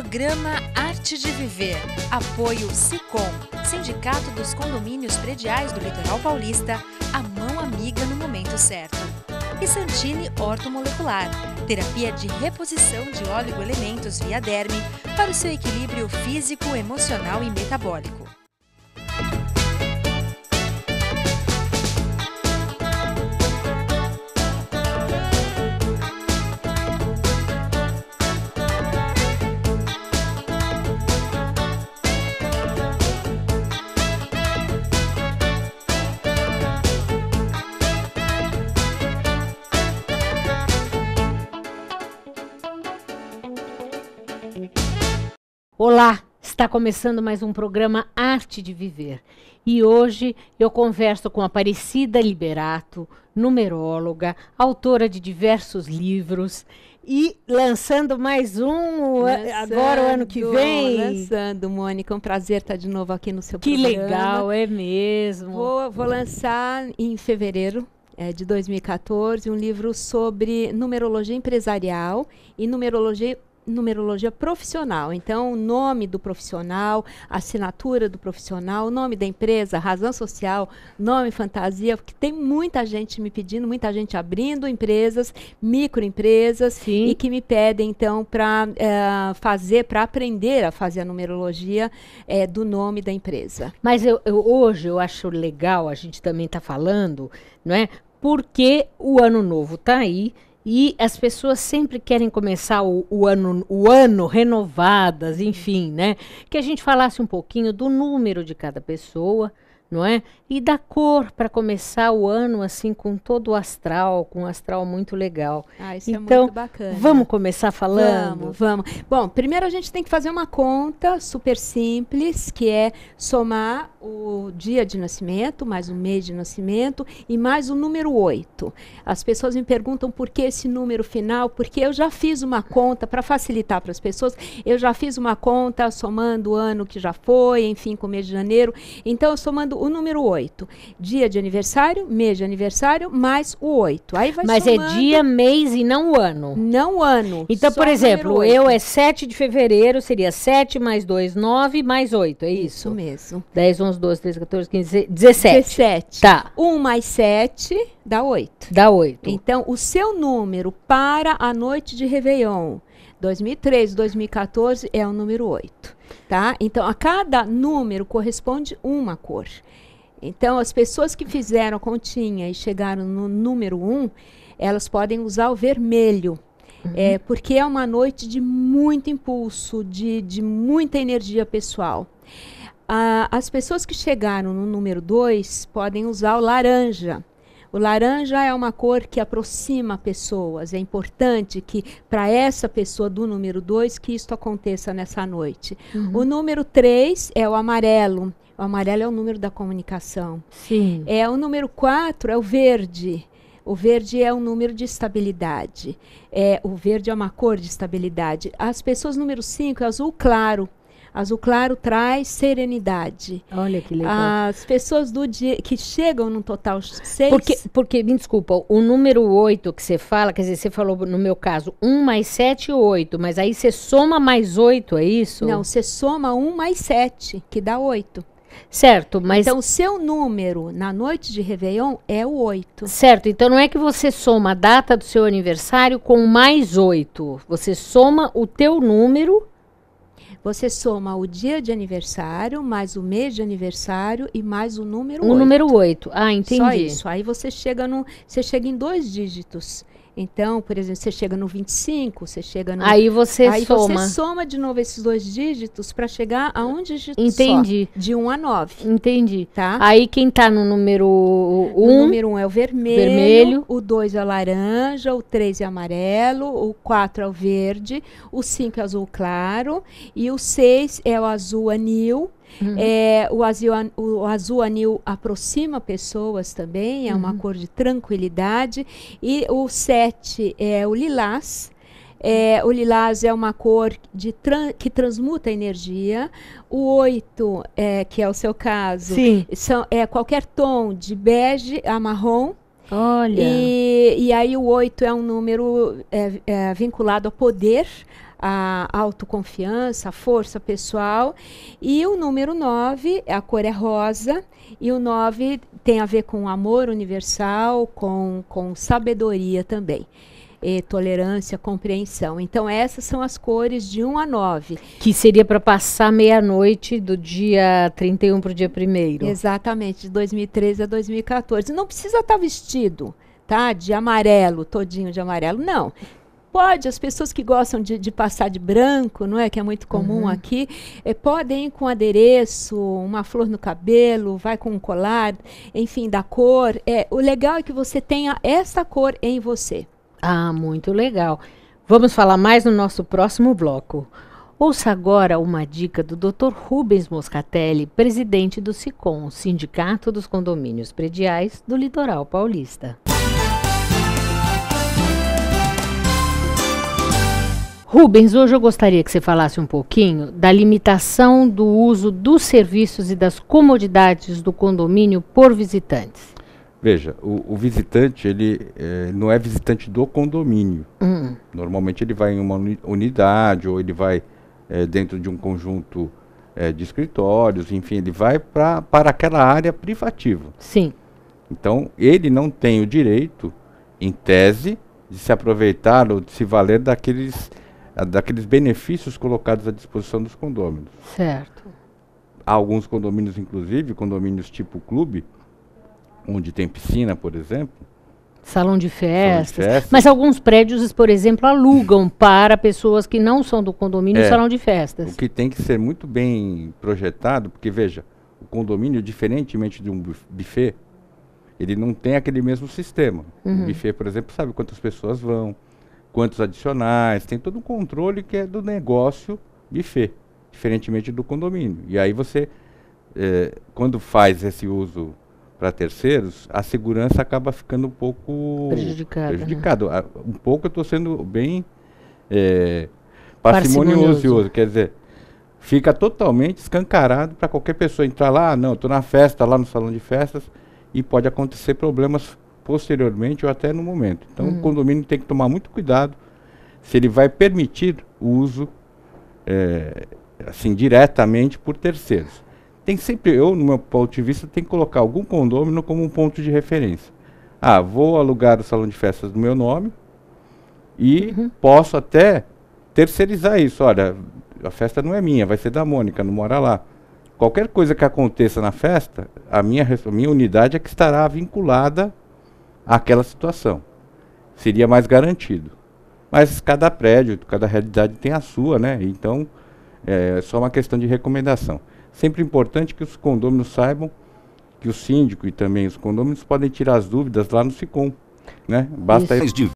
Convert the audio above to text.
Programa Arte de Viver. Apoio SICOM, Sindicato dos Condomínios Prediais do Litoral Paulista, a mão amiga no momento certo. E Santini Ortomolecular, terapia de reposição de óleo elementos via derme para o seu equilíbrio físico, emocional e metabólico. Olá, está começando mais um programa Arte de Viver. E hoje eu converso com Aparecida Liberato, numeróloga, autora de diversos livros e lançando mais um lançando, eh, agora o ano que vem. Lançando, Mônica, um prazer estar de novo aqui no seu que programa. Que legal, é mesmo. Vou, vou lançar em fevereiro é, de 2014 um livro sobre numerologia empresarial e numerologia numerologia profissional. Então, o nome do profissional, assinatura do profissional, nome da empresa, razão social, nome fantasia, porque tem muita gente me pedindo, muita gente abrindo empresas, microempresas, Sim. e que me pedem, então, para é, eh, fazer, para aprender a fazer a numerologia é, do nome da empresa. Mas eu, eu, hoje eu acho legal, a gente também está falando, não é? Porque o ano novo está aí e as pessoas sempre querem começar o, o, ano, o ano renovadas, enfim, né? Que a gente falasse um pouquinho do número de cada pessoa, não é? E da cor para começar o ano assim com todo o astral, com um astral muito legal. Ah, isso então, é muito então, bacana. Vamos começar falando? Vamos, vamos. Bom, primeiro a gente tem que fazer uma conta super simples, que é somar o dia de nascimento, mais o mês de nascimento e mais o número 8. As pessoas me perguntam por que esse número final, porque eu já fiz uma conta para facilitar para as pessoas, eu já fiz uma conta somando o ano que já foi, enfim, com o mês de janeiro. Então, somando somado o número 8. Dia de aniversário, mês de aniversário, mais o 8. Aí vai Mas é somando. é dia, mês e não o ano. Não o ano. Então, por exemplo, eu é 7 de fevereiro, seria 7 mais 2, 9 mais 8, é isso? Isso mesmo. 10, 11, 12, 13, 14, 15, 17. 17. Tá. 1 mais 7 dá 8. Dá 8. Então, o seu número para a noite de Réveillon 2013, 2014 é o número 8, tá? Então, a cada número corresponde uma cor. Então, as pessoas que fizeram a continha e chegaram no número 1, elas podem usar o vermelho. Uhum. É, porque é uma noite de muito impulso, de, de muita energia pessoal. Ah, as pessoas que chegaram no número 2 podem usar o laranja o laranja é uma cor que aproxima pessoas. É importante que para essa pessoa do número 2 que isto aconteça nessa noite. Uhum. O número 3 é o amarelo. O amarelo é o número da comunicação. Sim. É o número 4 é o verde. O verde é o número de estabilidade. É, o verde é uma cor de estabilidade. As pessoas número 5 é azul claro. Azul claro traz serenidade. Olha que legal. As pessoas do dia que chegam no total seis. Porque, porque me desculpa, o número 8 que você fala, quer dizer, você falou no meu caso 1 mais 7, 8, mas aí você soma mais 8, é isso? Não, você soma 1 mais 7, que dá 8. Certo, mas. Então, o seu número na noite de Réveillon é o 8. Certo, então não é que você soma a data do seu aniversário com mais 8. Você soma o teu número você soma o dia de aniversário, mais o mês de aniversário e mais o número o 8. O número 8. Ah, entendi. Só isso. Aí você chega, no, você chega em dois dígitos. Então, por exemplo, você chega no 25, você chega no. Aí você aí soma. Aí você soma de novo esses dois dígitos para chegar a um dígito Entendi. Só, de 1 um a 9. Entendi. Tá? Aí quem está no número 1. Um, o número 1 um é o vermelho, vermelho. o 2 é o laranja, o 3 é amarelo, o 4 é o verde, o 5 é azul claro e o 6 é o azul anil Uhum. É, o, azul, o azul anil aproxima pessoas também, é uhum. uma cor de tranquilidade. E o sete é o lilás, é, o lilás é uma cor tran que transmuta energia. O oito, é, que é o seu caso, São, é qualquer tom de bege a marrom. Olha. E, e aí o oito é um número é, é vinculado ao poder, a autoconfiança, a força pessoal. E o número 9, a cor é rosa, e o 9 tem a ver com amor universal, com, com sabedoria também. E tolerância, compreensão. Então, essas são as cores de 1 a 9. Que seria para passar meia-noite do dia 31 para o dia 1. Exatamente, de 2013 a 2014. Não precisa estar tá vestido tá? De amarelo, todinho de amarelo. Não pode, as pessoas que gostam de, de passar de branco, não é? Que é muito comum uhum. aqui, é, podem ir com adereço, uma flor no cabelo, vai com um colar, enfim, da cor. É, o legal é que você tenha essa cor em você. Ah, muito legal. Vamos falar mais no nosso próximo bloco. Ouça agora uma dica do Dr. Rubens Moscatelli, presidente do SICOM, Sindicato dos Condomínios Prediais do Litoral Paulista. Rubens, hoje eu gostaria que você falasse um pouquinho da limitação do uso dos serviços e das comodidades do condomínio por visitantes. Veja, o, o visitante ele é, não é visitante do condomínio. Hum. Normalmente ele vai em uma unidade ou ele vai é, dentro de um conjunto é, de escritórios, enfim, ele vai pra, para aquela área privativa. Sim. Então ele não tem o direito, em tese, de se aproveitar ou de se valer daqueles daqueles benefícios colocados à disposição dos condôminos. Certo. Há alguns condomínios, inclusive, condomínios tipo clube, onde tem piscina, por exemplo. Salão de, festas, salão de festas. Mas alguns prédios, por exemplo, alugam para pessoas que não são do condomínio é, salão de festas. O que tem que ser muito bem projetado, porque veja, o condomínio, diferentemente de um buffet, ele não tem aquele mesmo sistema. Uhum. O buffet, por exemplo, sabe quantas pessoas vão, quantos adicionais, tem todo um controle que é do negócio buffet, diferentemente do condomínio. E aí você, é, quando faz esse uso para terceiros, a segurança acaba ficando um pouco prejudicada. Né? prejudicado. Né? Um pouco eu estou sendo bem é, parcimonioso, quer dizer, fica totalmente escancarado para qualquer pessoa entrar lá, ah, não, estou na festa, lá no salão de festas, e pode acontecer problemas posteriormente ou até no momento. Então o uhum. condomínio tem que tomar muito cuidado se ele vai permitir o uso é, assim diretamente por terceiros. Tem sempre, eu, no meu ponto de vista, tem que colocar algum condomínio como um ponto de referência. Ah, vou alugar o salão de festas do meu nome e uhum. posso até terceirizar isso. Olha, a festa não é minha, vai ser da Mônica, não mora lá. Qualquer coisa que aconteça na festa, a minha, a minha unidade é que estará vinculada àquela situação. Seria mais garantido. Mas cada prédio, cada realidade tem a sua, né? Então, é, é só uma questão de recomendação. Sempre importante que os condôminos saibam que o síndico e também os condôminos podem tirar as dúvidas lá no SICOM. Né? Basta Isso. de